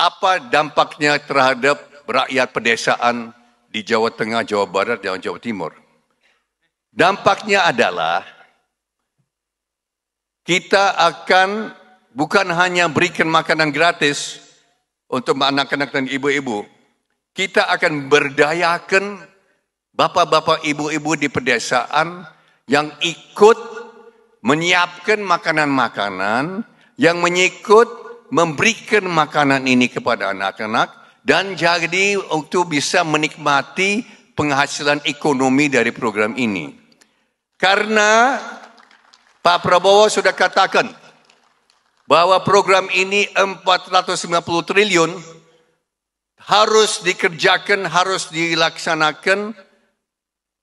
Apa dampaknya terhadap rakyat pedesaan di Jawa Tengah, Jawa Barat, dan Jawa Timur? Dampaknya adalah kita akan bukan hanya berikan makanan gratis untuk anak-anak dan ibu-ibu, kita akan berdayakan bapak-bapak ibu-ibu di pedesaan yang ikut menyiapkan makanan-makanan yang menyikut memberikan makanan ini kepada anak-anak dan jadi untuk bisa menikmati penghasilan ekonomi dari program ini. Karena Pak Prabowo sudah katakan bahwa program ini 450 triliun harus dikerjakan, harus dilaksanakan,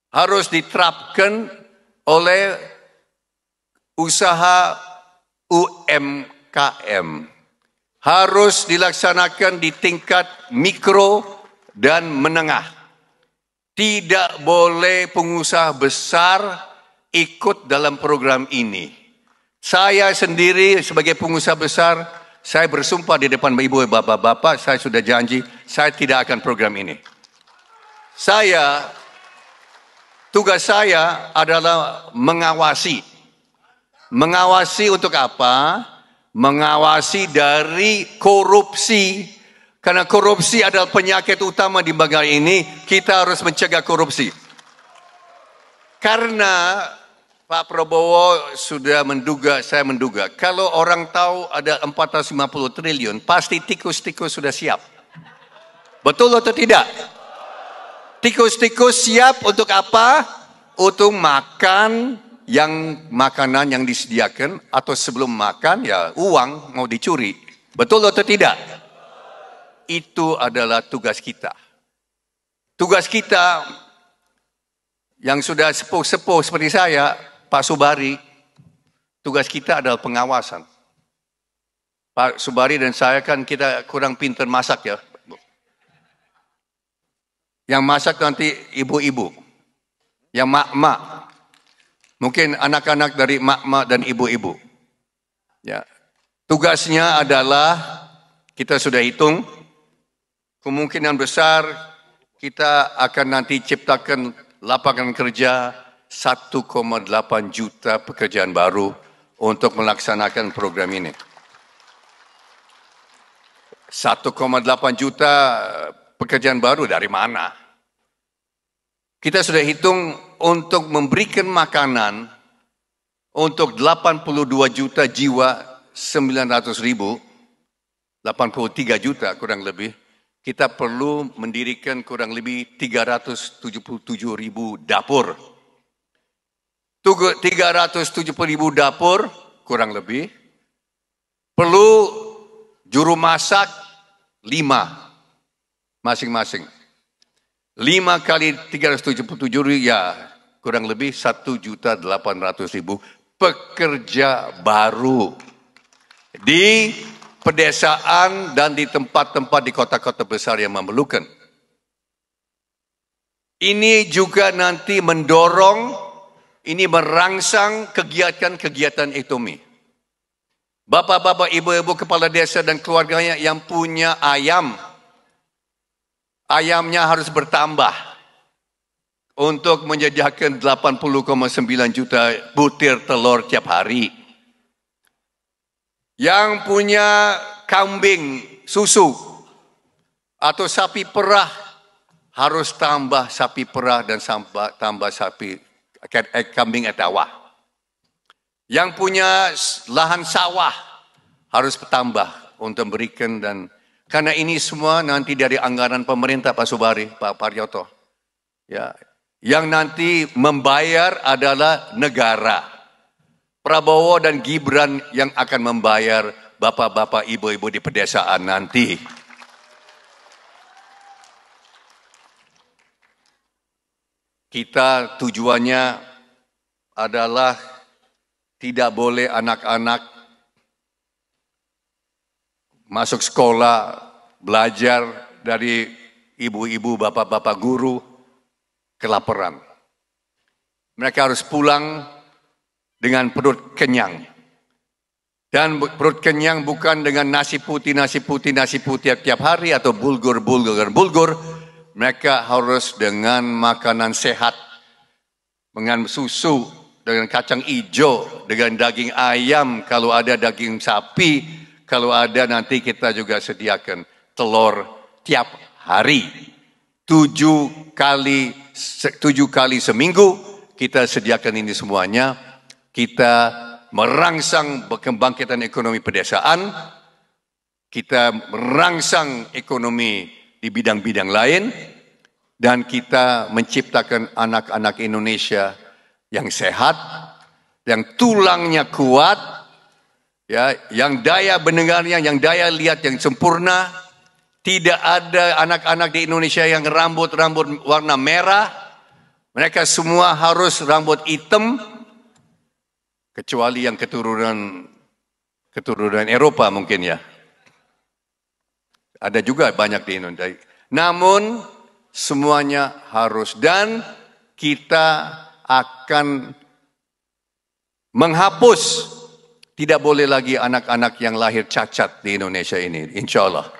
harus diterapkan oleh usaha UMKM harus dilaksanakan di tingkat mikro dan menengah. Tidak boleh pengusaha besar ikut dalam program ini. Saya sendiri sebagai pengusaha besar, saya bersumpah di depan ibu bapak-bapak, saya sudah janji, saya tidak akan program ini. Saya, tugas saya adalah mengawasi. Mengawasi untuk apa? mengawasi dari korupsi. Karena korupsi adalah penyakit utama di negara ini, kita harus mencegah korupsi. Karena Pak Prabowo sudah menduga, saya menduga, kalau orang tahu ada 450 triliun, pasti tikus-tikus sudah siap. Betul atau tidak? Tikus-tikus siap untuk apa? Untuk makan yang makanan yang disediakan atau sebelum makan ya uang mau dicuri. Betul atau tidak? Itu adalah tugas kita. Tugas kita yang sudah sepuh-sepuh seperti saya, Pak Subari, tugas kita adalah pengawasan. Pak Subari dan saya kan kita kurang pinter masak ya. Yang masak nanti ibu-ibu. Yang mak-mak Mungkin anak-anak dari mak-mak dan ibu-ibu. Ya. Tugasnya adalah kita sudah hitung kemungkinan besar kita akan nanti ciptakan lapangan kerja 1,8 juta pekerjaan baru untuk melaksanakan program ini. 1,8 juta pekerjaan baru dari mana? Kita sudah hitung untuk memberikan makanan untuk 82 juta jiwa 900 ribu, 83 juta kurang lebih, kita perlu mendirikan kurang lebih 377 ribu dapur. 370 ribu dapur kurang lebih, perlu juru masak 5 masing-masing. 5 kali 377 ya kurang lebih 1 juta 800 ribu pekerja baru di pedesaan dan di tempat-tempat di kota-kota besar yang memerlukan. Ini juga nanti mendorong, ini merangsang kegiatan-kegiatan ekonomi. Bapak-bapak, ibu-ibu kepala desa dan keluarganya yang punya ayam, ayamnya harus bertambah untuk menyediakan 80,9 juta butir telur tiap hari. Yang punya kambing susu atau sapi perah harus tambah sapi perah dan tambah sapi eh, kambing etawa. Yang punya lahan sawah harus bertambah untuk berikan dan karena ini semua nanti dari anggaran pemerintah Pak Subari, Pak Paryoto. Ya, yang nanti membayar adalah negara. Prabowo dan Gibran yang akan membayar bapak-bapak ibu-ibu di pedesaan nanti. Kita tujuannya adalah tidak boleh anak-anak masuk sekolah, belajar dari ibu-ibu, bapak-bapak guru, kelaparan. Mereka harus pulang dengan perut kenyang. Dan perut kenyang bukan dengan nasi putih, nasi putih, nasi putih tiap hari atau bulgur, bulgur, bulgur. Mereka harus dengan makanan sehat, dengan susu, dengan kacang hijau, dengan daging ayam, kalau ada daging sapi, kalau ada nanti kita juga sediakan telur tiap hari. Tujuh kali tujuh kali seminggu kita sediakan ini semuanya. Kita merangsang kebangkitan ekonomi pedesaan, kita merangsang ekonomi di bidang-bidang lain, dan kita menciptakan anak-anak Indonesia yang sehat, yang tulangnya kuat, ya yang daya mendengarnya, yang daya lihat yang sempurna. Tidak ada anak-anak di Indonesia yang rambut-rambut warna merah. Mereka semua harus rambut hitam kecuali yang keturunan keturunan Eropa mungkin ya. Ada juga banyak di Indonesia. Namun semuanya harus dan kita akan menghapus tidak boleh lagi anak-anak yang lahir cacat di Indonesia ini, insya Allah.